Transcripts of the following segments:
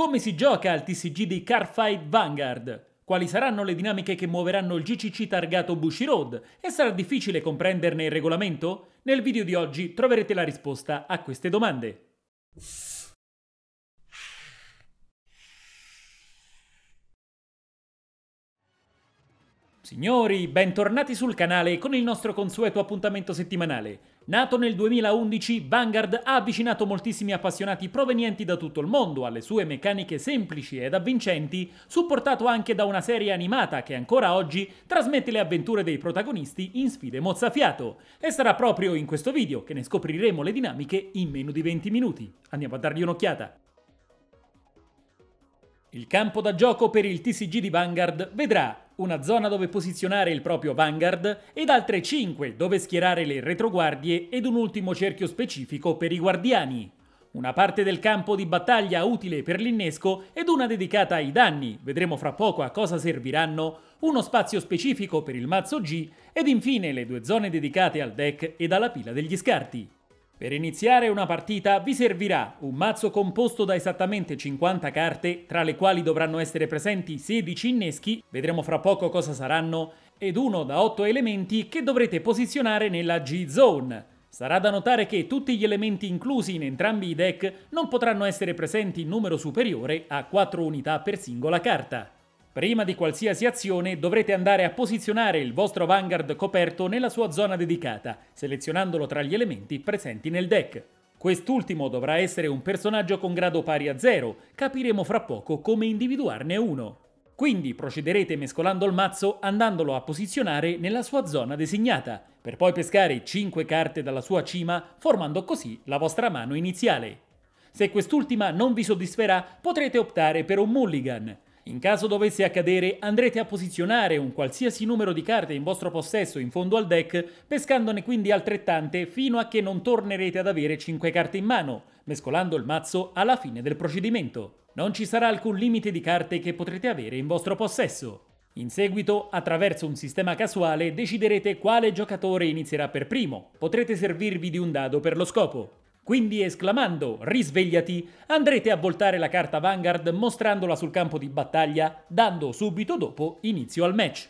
Come si gioca al TCG di Carfight Vanguard? Quali saranno le dinamiche che muoveranno il GCC targato Bushiroad? E sarà difficile comprenderne il regolamento? Nel video di oggi troverete la risposta a queste domande. Signori, bentornati sul canale con il nostro consueto appuntamento settimanale. Nato nel 2011, Vanguard ha avvicinato moltissimi appassionati provenienti da tutto il mondo alle sue meccaniche semplici ed avvincenti, supportato anche da una serie animata che ancora oggi trasmette le avventure dei protagonisti in sfide mozzafiato. E sarà proprio in questo video che ne scopriremo le dinamiche in meno di 20 minuti. Andiamo a dargli un'occhiata. Il campo da gioco per il TCG di Vanguard vedrà una zona dove posizionare il proprio Vanguard ed altre 5 dove schierare le retroguardie ed un ultimo cerchio specifico per i guardiani. Una parte del campo di battaglia utile per l'innesco ed una dedicata ai danni, vedremo fra poco a cosa serviranno, uno spazio specifico per il mazzo G ed infine le due zone dedicate al deck ed alla pila degli scarti. Per iniziare una partita vi servirà un mazzo composto da esattamente 50 carte, tra le quali dovranno essere presenti 16 inneschi, vedremo fra poco cosa saranno, ed uno da 8 elementi che dovrete posizionare nella G-Zone. Sarà da notare che tutti gli elementi inclusi in entrambi i deck non potranno essere presenti in numero superiore a 4 unità per singola carta. Prima di qualsiasi azione dovrete andare a posizionare il vostro Vanguard coperto nella sua zona dedicata, selezionandolo tra gli elementi presenti nel deck. Quest'ultimo dovrà essere un personaggio con grado pari a 0, capiremo fra poco come individuarne uno. Quindi procederete mescolando il mazzo andandolo a posizionare nella sua zona designata, per poi pescare 5 carte dalla sua cima, formando così la vostra mano iniziale. Se quest'ultima non vi soddisferà, potrete optare per un mulligan, in caso dovesse accadere, andrete a posizionare un qualsiasi numero di carte in vostro possesso in fondo al deck, pescandone quindi altrettante fino a che non tornerete ad avere 5 carte in mano, mescolando il mazzo alla fine del procedimento. Non ci sarà alcun limite di carte che potrete avere in vostro possesso. In seguito, attraverso un sistema casuale, deciderete quale giocatore inizierà per primo. Potrete servirvi di un dado per lo scopo. Quindi esclamando risvegliati, andrete a voltare la carta Vanguard mostrandola sul campo di battaglia, dando subito dopo inizio al match.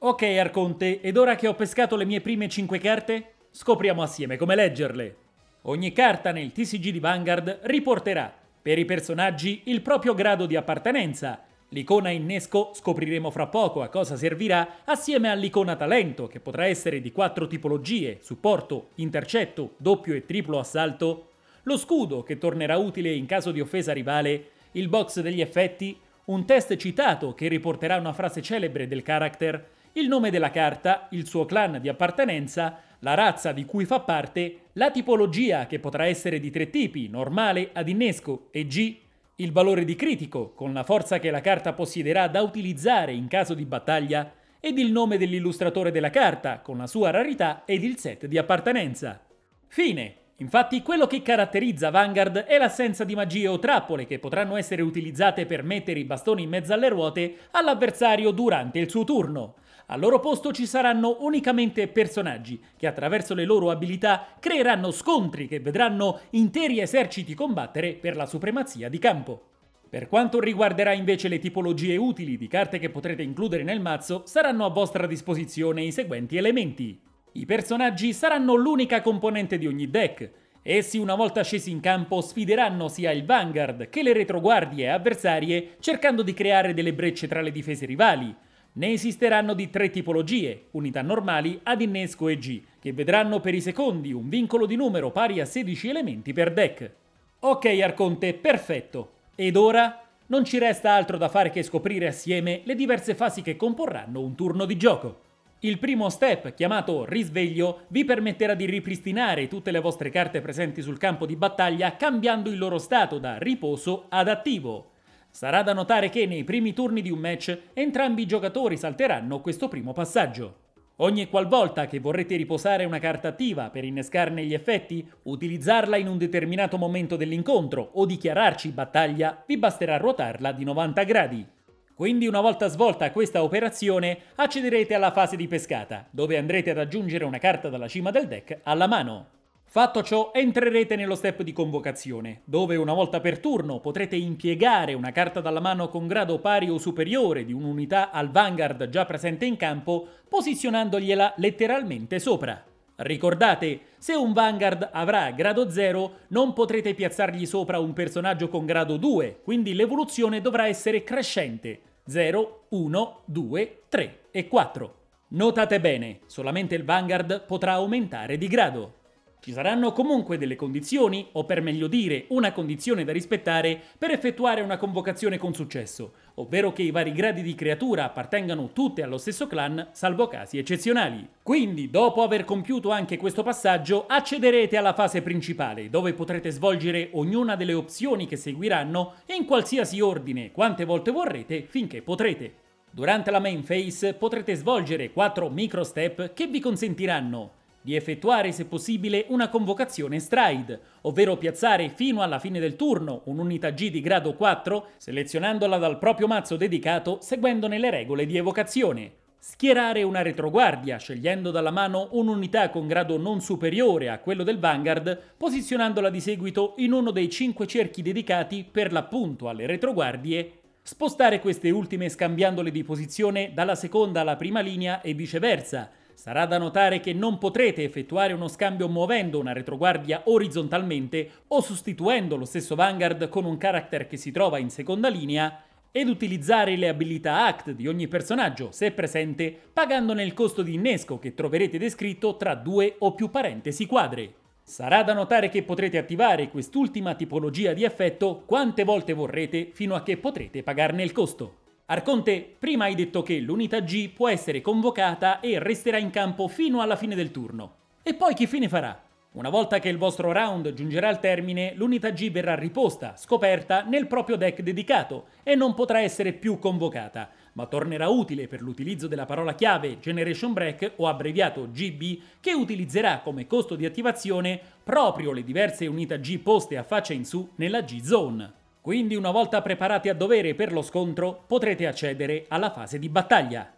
Ok Arconte, ed ora che ho pescato le mie prime 5 carte, scopriamo assieme come leggerle. Ogni carta nel TCG di Vanguard riporterà, per i personaggi, il proprio grado di appartenenza, L'icona innesco scopriremo fra poco a cosa servirà assieme all'icona talento che potrà essere di quattro tipologie, supporto, intercetto, doppio e triplo assalto, lo scudo che tornerà utile in caso di offesa rivale, il box degli effetti, un test citato che riporterà una frase celebre del character, il nome della carta, il suo clan di appartenenza, la razza di cui fa parte, la tipologia che potrà essere di tre tipi, normale, ad innesco e G il valore di critico, con la forza che la carta possiederà da utilizzare in caso di battaglia, ed il nome dell'illustratore della carta, con la sua rarità ed il set di appartenenza. Fine! Infatti quello che caratterizza Vanguard è l'assenza di magie o trappole che potranno essere utilizzate per mettere i bastoni in mezzo alle ruote all'avversario durante il suo turno, al loro posto ci saranno unicamente personaggi che attraverso le loro abilità creeranno scontri che vedranno interi eserciti combattere per la supremazia di campo. Per quanto riguarderà invece le tipologie utili di carte che potrete includere nel mazzo, saranno a vostra disposizione i seguenti elementi. I personaggi saranno l'unica componente di ogni deck. Essi una volta scesi in campo sfideranno sia il Vanguard che le retroguardie avversarie cercando di creare delle brecce tra le difese rivali, ne esisteranno di tre tipologie, unità normali ad innesco e G, che vedranno per i secondi un vincolo di numero pari a 16 elementi per deck. Ok Arconte, perfetto. Ed ora non ci resta altro da fare che scoprire assieme le diverse fasi che comporranno un turno di gioco. Il primo step, chiamato risveglio, vi permetterà di ripristinare tutte le vostre carte presenti sul campo di battaglia cambiando il loro stato da riposo ad attivo, Sarà da notare che nei primi turni di un match entrambi i giocatori salteranno questo primo passaggio. Ogni qualvolta che vorrete riposare una carta attiva per innescarne gli effetti, utilizzarla in un determinato momento dell'incontro o dichiararci battaglia, vi basterà ruotarla di 90 gradi. Quindi una volta svolta questa operazione accederete alla fase di pescata, dove andrete ad aggiungere una carta dalla cima del deck alla mano. Fatto ciò, entrerete nello step di convocazione, dove una volta per turno potrete impiegare una carta dalla mano con grado pari o superiore di un'unità al Vanguard già presente in campo, posizionandogliela letteralmente sopra. Ricordate, se un Vanguard avrà grado 0, non potrete piazzargli sopra un personaggio con grado 2, quindi l'evoluzione dovrà essere crescente. 0, 1, 2, 3 e 4. Notate bene, solamente il Vanguard potrà aumentare di grado. Ci saranno comunque delle condizioni, o per meglio dire una condizione da rispettare, per effettuare una convocazione con successo, ovvero che i vari gradi di creatura appartengano tutte allo stesso clan, salvo casi eccezionali. Quindi, dopo aver compiuto anche questo passaggio, accederete alla fase principale, dove potrete svolgere ognuna delle opzioni che seguiranno in qualsiasi ordine, quante volte vorrete, finché potrete. Durante la main phase potrete svolgere 4 micro step che vi consentiranno di effettuare se possibile una convocazione stride, ovvero piazzare fino alla fine del turno un'unità G di grado 4 selezionandola dal proprio mazzo dedicato seguendone le regole di evocazione. Schierare una retroguardia, scegliendo dalla mano un'unità con grado non superiore a quello del Vanguard, posizionandola di seguito in uno dei 5 cerchi dedicati per l'appunto alle retroguardie spostare queste ultime scambiandole di posizione dalla seconda alla prima linea e viceversa, Sarà da notare che non potrete effettuare uno scambio muovendo una retroguardia orizzontalmente o sostituendo lo stesso Vanguard con un character che si trova in seconda linea ed utilizzare le abilità Act di ogni personaggio, se presente, pagandone il costo di innesco che troverete descritto tra due o più parentesi quadre. Sarà da notare che potrete attivare quest'ultima tipologia di effetto quante volte vorrete fino a che potrete pagarne il costo. Arconte, prima hai detto che l'unità G può essere convocata e resterà in campo fino alla fine del turno. E poi che fine farà? Una volta che il vostro round giungerà al termine, l'unità G verrà riposta, scoperta, nel proprio deck dedicato e non potrà essere più convocata, ma tornerà utile per l'utilizzo della parola chiave Generation Break o abbreviato GB che utilizzerà come costo di attivazione proprio le diverse unità G poste a faccia in su nella G-Zone. Quindi una volta preparati a dovere per lo scontro potrete accedere alla fase di battaglia.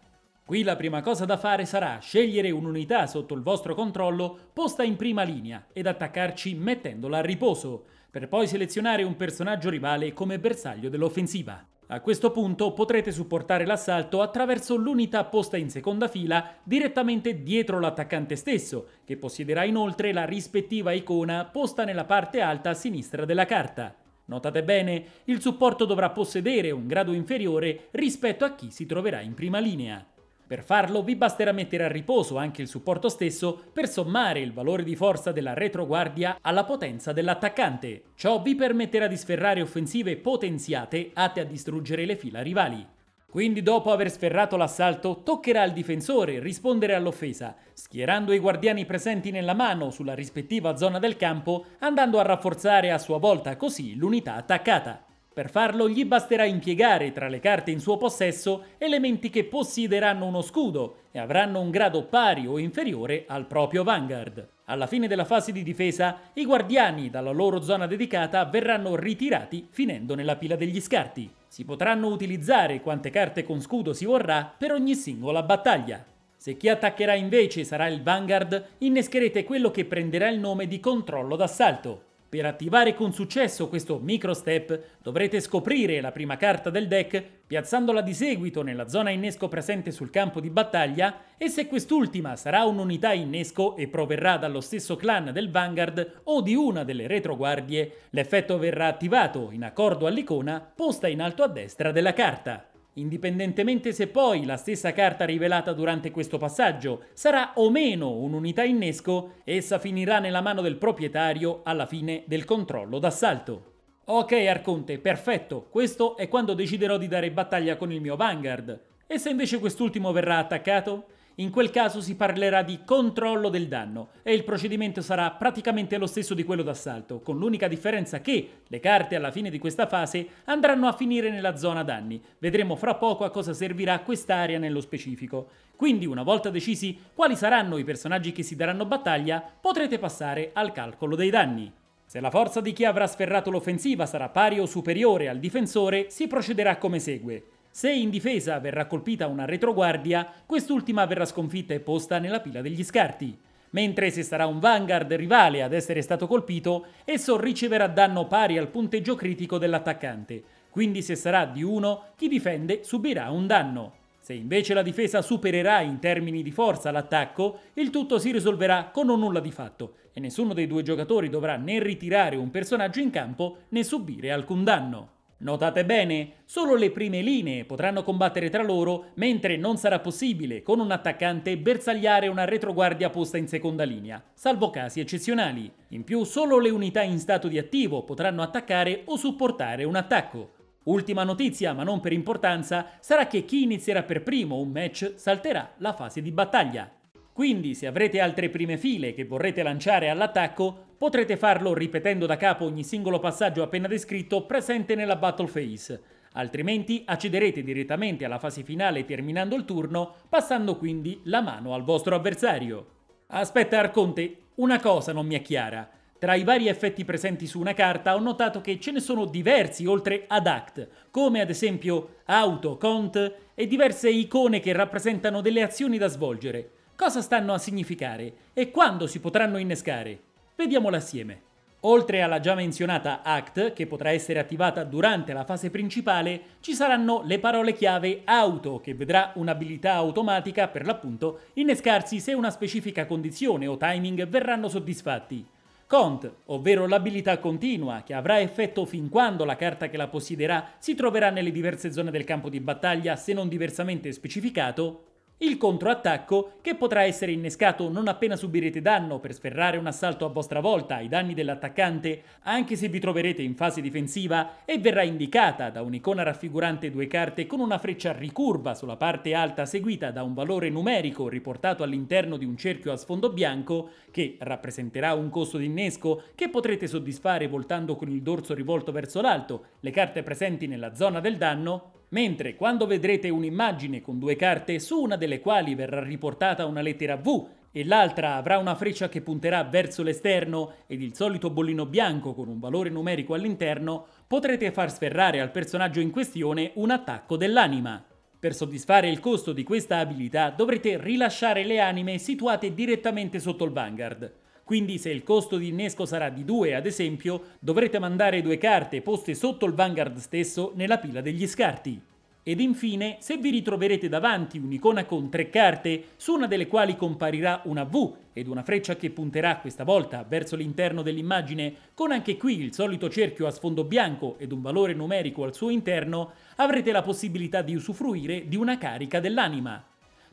Qui la prima cosa da fare sarà scegliere un'unità sotto il vostro controllo posta in prima linea ed attaccarci mettendola a riposo, per poi selezionare un personaggio rivale come bersaglio dell'offensiva. A questo punto potrete supportare l'assalto attraverso l'unità posta in seconda fila direttamente dietro l'attaccante stesso, che possiederà inoltre la rispettiva icona posta nella parte alta a sinistra della carta. Notate bene, il supporto dovrà possedere un grado inferiore rispetto a chi si troverà in prima linea. Per farlo vi basterà mettere a riposo anche il supporto stesso per sommare il valore di forza della retroguardia alla potenza dell'attaccante. Ciò vi permetterà di sferrare offensive potenziate atte a distruggere le fila rivali. Quindi dopo aver sferrato l'assalto, toccherà al difensore rispondere all'offesa, schierando i guardiani presenti nella mano sulla rispettiva zona del campo, andando a rafforzare a sua volta così l'unità attaccata. Per farlo gli basterà impiegare tra le carte in suo possesso elementi che possiederanno uno scudo e avranno un grado pari o inferiore al proprio Vanguard. Alla fine della fase di difesa, i guardiani dalla loro zona dedicata verranno ritirati finendo nella pila degli scarti. Si potranno utilizzare quante carte con scudo si vorrà per ogni singola battaglia. Se chi attaccherà invece sarà il Vanguard, innescherete quello che prenderà il nome di controllo d'assalto, per attivare con successo questo micro step dovrete scoprire la prima carta del deck piazzandola di seguito nella zona innesco presente sul campo di battaglia e se quest'ultima sarà un'unità innesco e proverrà dallo stesso clan del Vanguard o di una delle retroguardie, l'effetto verrà attivato in accordo all'icona posta in alto a destra della carta indipendentemente se poi la stessa carta rivelata durante questo passaggio sarà o meno un'unità innesco, essa finirà nella mano del proprietario alla fine del controllo d'assalto. Ok Arconte, perfetto, questo è quando deciderò di dare battaglia con il mio Vanguard. E se invece quest'ultimo verrà attaccato? In quel caso si parlerà di controllo del danno e il procedimento sarà praticamente lo stesso di quello d'assalto, con l'unica differenza che le carte alla fine di questa fase andranno a finire nella zona danni. Vedremo fra poco a cosa servirà quest'area nello specifico. Quindi una volta decisi quali saranno i personaggi che si daranno battaglia, potrete passare al calcolo dei danni. Se la forza di chi avrà sferrato l'offensiva sarà pari o superiore al difensore, si procederà come segue. Se in difesa verrà colpita una retroguardia, quest'ultima verrà sconfitta e posta nella pila degli scarti, mentre se sarà un vanguard rivale ad essere stato colpito, esso riceverà danno pari al punteggio critico dell'attaccante, quindi se sarà di 1, chi difende subirà un danno. Se invece la difesa supererà in termini di forza l'attacco, il tutto si risolverà con un nulla di fatto e nessuno dei due giocatori dovrà né ritirare un personaggio in campo né subire alcun danno. Notate bene, solo le prime linee potranno combattere tra loro, mentre non sarà possibile con un attaccante bersagliare una retroguardia posta in seconda linea, salvo casi eccezionali. In più, solo le unità in stato di attivo potranno attaccare o supportare un attacco. Ultima notizia, ma non per importanza, sarà che chi inizierà per primo un match salterà la fase di battaglia. Quindi se avrete altre prime file che vorrete lanciare all'attacco, potrete farlo ripetendo da capo ogni singolo passaggio appena descritto presente nella battle phase, altrimenti accederete direttamente alla fase finale terminando il turno, passando quindi la mano al vostro avversario. Aspetta Arconte, una cosa non mi è chiara. Tra i vari effetti presenti su una carta ho notato che ce ne sono diversi oltre ad Act, come ad esempio Auto, Cont e diverse icone che rappresentano delle azioni da svolgere. Cosa stanno a significare e quando si potranno innescare? Vediamolo assieme. Oltre alla già menzionata ACT, che potrà essere attivata durante la fase principale, ci saranno le parole chiave AUTO, che vedrà un'abilità automatica, per l'appunto, innescarsi se una specifica condizione o timing verranno soddisfatti. CONT, ovvero l'abilità continua, che avrà effetto fin quando la carta che la possiederà si troverà nelle diverse zone del campo di battaglia se non diversamente specificato, il controattacco che potrà essere innescato non appena subirete danno per sferrare un assalto a vostra volta ai danni dell'attaccante, anche se vi troverete in fase difensiva e verrà indicata da un'icona raffigurante due carte con una freccia ricurva sulla parte alta seguita da un valore numerico riportato all'interno di un cerchio a sfondo bianco che rappresenterà un costo di innesco che potrete soddisfare voltando con il dorso rivolto verso l'alto le carte presenti nella zona del danno Mentre quando vedrete un'immagine con due carte su una delle quali verrà riportata una lettera V e l'altra avrà una freccia che punterà verso l'esterno ed il solito bollino bianco con un valore numerico all'interno, potrete far sferrare al personaggio in questione un attacco dell'anima. Per soddisfare il costo di questa abilità dovrete rilasciare le anime situate direttamente sotto il Vanguard. Quindi se il costo di innesco sarà di 2, ad esempio, dovrete mandare due carte poste sotto il Vanguard stesso nella pila degli scarti. Ed infine, se vi ritroverete davanti un'icona con tre carte, su una delle quali comparirà una V ed una freccia che punterà questa volta verso l'interno dell'immagine, con anche qui il solito cerchio a sfondo bianco ed un valore numerico al suo interno, avrete la possibilità di usufruire di una carica dell'anima.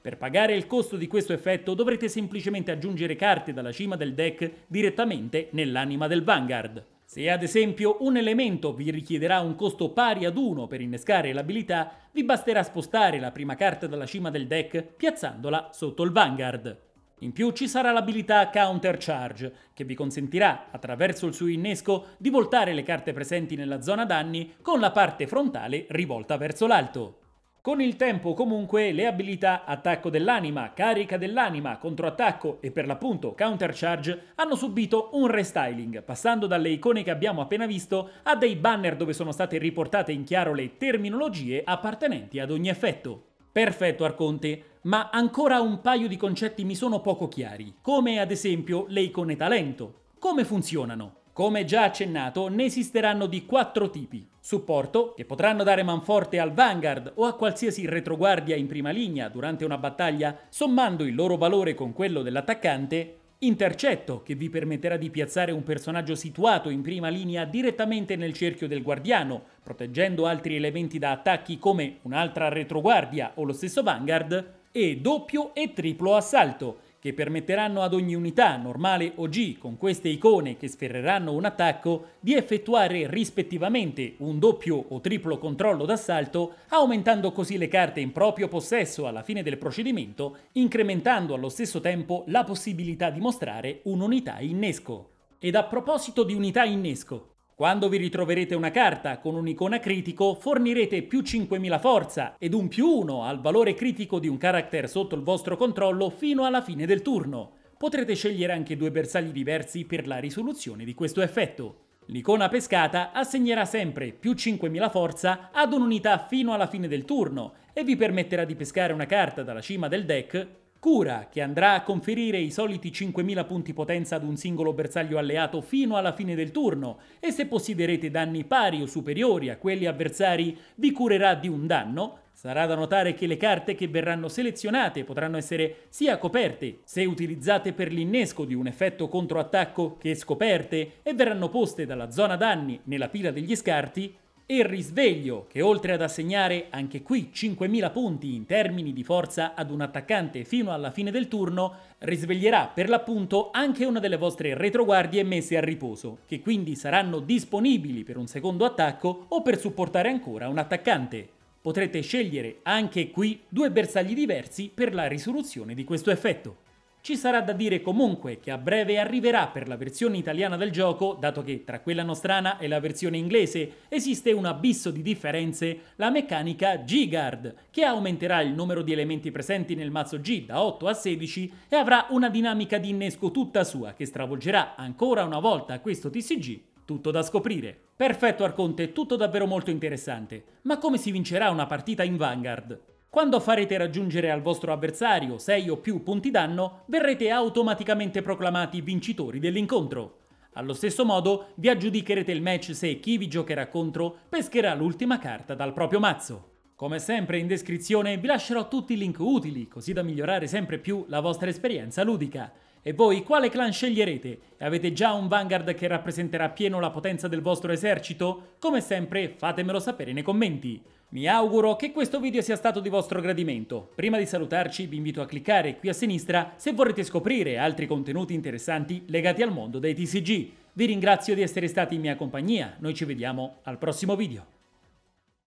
Per pagare il costo di questo effetto dovrete semplicemente aggiungere carte dalla cima del deck direttamente nell'anima del Vanguard. Se ad esempio un elemento vi richiederà un costo pari ad 1 per innescare l'abilità, vi basterà spostare la prima carta dalla cima del deck piazzandola sotto il Vanguard. In più ci sarà l'abilità Counter Charge, che vi consentirà, attraverso il suo innesco, di voltare le carte presenti nella zona danni con la parte frontale rivolta verso l'alto. Con il tempo comunque le abilità attacco dell'anima, carica dell'anima, controattacco e per l'appunto counter charge hanno subito un restyling, passando dalle icone che abbiamo appena visto a dei banner dove sono state riportate in chiaro le terminologie appartenenti ad ogni effetto. Perfetto Arconte, ma ancora un paio di concetti mi sono poco chiari, come ad esempio le icone talento. Come funzionano? Come già accennato, ne esisteranno di quattro tipi. Supporto, che potranno dare manforte al Vanguard o a qualsiasi retroguardia in prima linea durante una battaglia, sommando il loro valore con quello dell'attaccante. Intercetto, che vi permetterà di piazzare un personaggio situato in prima linea direttamente nel cerchio del guardiano, proteggendo altri elementi da attacchi come un'altra retroguardia o lo stesso Vanguard. E doppio e triplo assalto, che permetteranno ad ogni unità, normale o G, con queste icone che sferreranno un attacco, di effettuare rispettivamente un doppio o triplo controllo d'assalto, aumentando così le carte in proprio possesso alla fine del procedimento, incrementando allo stesso tempo la possibilità di mostrare un'unità innesco. Ed a proposito di unità innesco, quando vi ritroverete una carta con un'icona critico, fornirete più 5000 forza ed un più 1 al valore critico di un character sotto il vostro controllo fino alla fine del turno. Potrete scegliere anche due bersagli diversi per la risoluzione di questo effetto. L'icona pescata assegnerà sempre più 5000 forza ad un'unità fino alla fine del turno e vi permetterà di pescare una carta dalla cima del deck Cura, che andrà a conferire i soliti 5.000 punti potenza ad un singolo bersaglio alleato fino alla fine del turno, e se possiederete danni pari o superiori a quelli avversari, vi curerà di un danno, Sarà da notare che le carte che verranno selezionate potranno essere sia coperte, se utilizzate per l'innesco di un effetto controattacco, che scoperte e verranno poste dalla zona danni nella pila degli scarti, il risveglio, che oltre ad assegnare anche qui 5.000 punti in termini di forza ad un attaccante fino alla fine del turno, risveglierà per l'appunto anche una delle vostre retroguardie messe a riposo, che quindi saranno disponibili per un secondo attacco o per supportare ancora un attaccante. Potrete scegliere anche qui due bersagli diversi per la risoluzione di questo effetto. Ci sarà da dire comunque che a breve arriverà per la versione italiana del gioco, dato che tra quella nostrana e la versione inglese esiste un abisso di differenze, la meccanica G-Guard, che aumenterà il numero di elementi presenti nel mazzo G da 8 a 16 e avrà una dinamica di innesco tutta sua che stravolgerà ancora una volta questo TCG. Tutto da scoprire. Perfetto Arconte, tutto davvero molto interessante. Ma come si vincerà una partita in Vanguard? Quando farete raggiungere al vostro avversario 6 o più punti danno, verrete automaticamente proclamati vincitori dell'incontro. Allo stesso modo, vi aggiudicherete il match se chi vi giocherà contro pescherà l'ultima carta dal proprio mazzo. Come sempre in descrizione vi lascerò tutti i link utili, così da migliorare sempre più la vostra esperienza ludica. E voi quale clan sceglierete? Avete già un Vanguard che rappresenterà pieno la potenza del vostro esercito? Come sempre fatemelo sapere nei commenti. Mi auguro che questo video sia stato di vostro gradimento. Prima di salutarci vi invito a cliccare qui a sinistra se vorrete scoprire altri contenuti interessanti legati al mondo dei TCG. Vi ringrazio di essere stati in mia compagnia, noi ci vediamo al prossimo video.